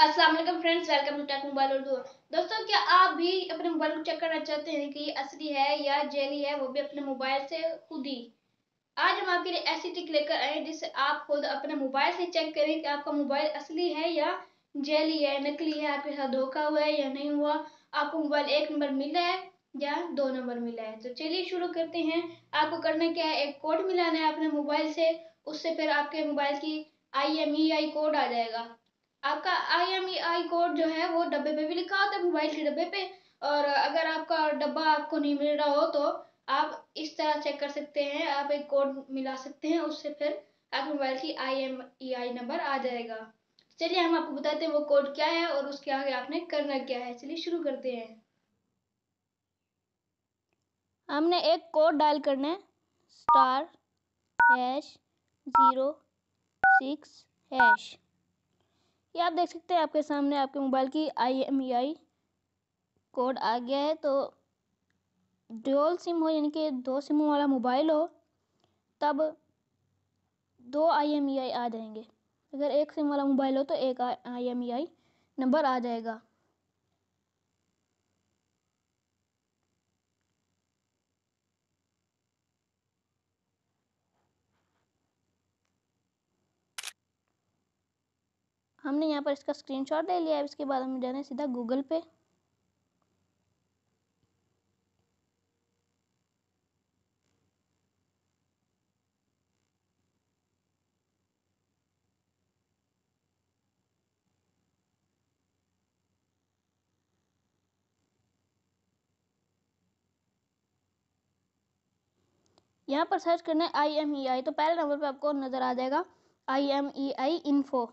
वालेकुम friends welcome to tech mobile Urdu दोस्तों क्या आप भी अपने मोबाइल को चेक करना चाहते हैं कि ये असली है या जेली है वो भी अपने मोबाइल से खुद ही आज हम आपके लिए ऐसी टिक लेकर आए जिससे आप खुद अपने मोबाइल से चेक करें कि आपका मोबाइल असली है या जेली है नकली है आपके साथ धोखा हुआ है या नहीं हुआ आपको मोबाइल एक नंबर मिला है या दो नंबर मिला है तो चलिए शुरू करते हैं आपको करना क्या है एक कोड मिलाना है अपने मोबाइल से उससे फिर आपके मोबाइल की I M E I code आ जाएगा आपका I M E I code जो है वो डब्बे पे भी लिखा होता है मोबाइल के डब्बे पे और अगर आपका डब्बा आपको नहीं मिल रहा हो तो आप इस तरह चेक कर सकते हैं आप एक कोड मिला सकते हैं उससे फिर आपके मोबाइल की I M E I number आ जाएगा चलिए हम आपको बताते हैं वो कोड क्या है और उसके आगे आपने करना क्या है चलिए शुरू करते हैं हमने एक कोड डायल करना है star hash zero six hash ये आप देख सकते हैं आपके सामने आपके मोबाइल की आई e कोड आ गया है तो डोल सिम हो यानी कि दो सिम वाला मोबाइल हो तब दो आई e आ जाएंगे अगर एक सिम वाला मोबाइल हो तो एक आई e नंबर आ जाएगा हमने यहाँ पर इसका स्क्रीनशॉट ले लिया है इसके बाद हमें जाना है सीधा गूगल पे यहाँ पर सर्च करना है आई एम ई आई तो पहले नंबर पे आपको नज़र आ जाएगा I M E I info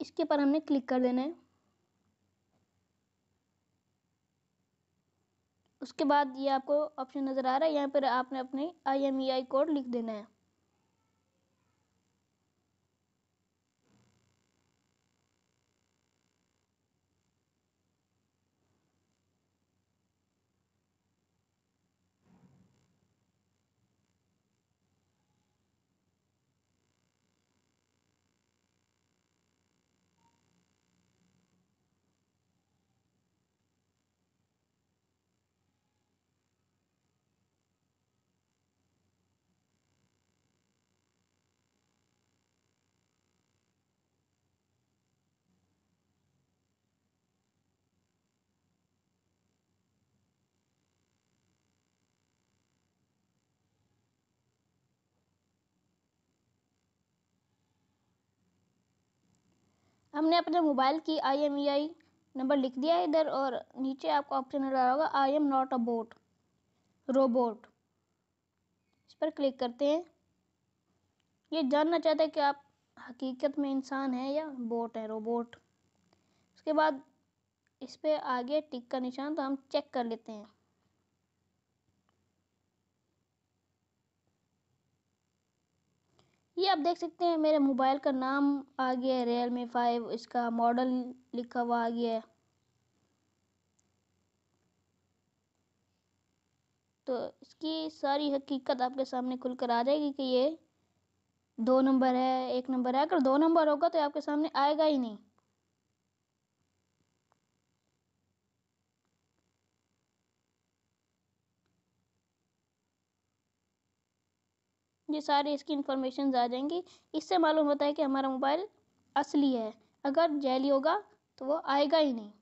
इसके ऊपर हमने क्लिक कर देना है उसके बाद ये आपको ऑप्शन नज़र आ रहा है यहाँ पर आपने अपने I M E I code लिख देना है हमने अपने मोबाइल की I M E I number लिख दिया है इधर और नीचे आपको ऑप्शन आ रहा होगा I am not a bot robot इस पर क्लिक करते हैं ये जानना चाहते हैं कि आप हकीकत में इंसान हैं या बोट है रोबोट उसके बाद इस पर आगे टिक का निशान तो हम चेक कर लेते हैं आप देख सकते हैं मेरे मोबाइल का नाम आ गया है रियल मी फाइव इसका मॉडल लिखा हुआ आ गया है तो इसकी सारी हकीकत आपके सामने खुल कर आ जाएगी कि ये दो नंबर है एक नंबर है अगर दो नंबर होगा तो आपके सामने आएगा ही नहीं ये सारे इसकी इन्फॉर्मेशन आ जाएंगी इससे मालूम होता है कि हमारा मोबाइल असली है अगर जैली होगा तो वो आएगा ही नहीं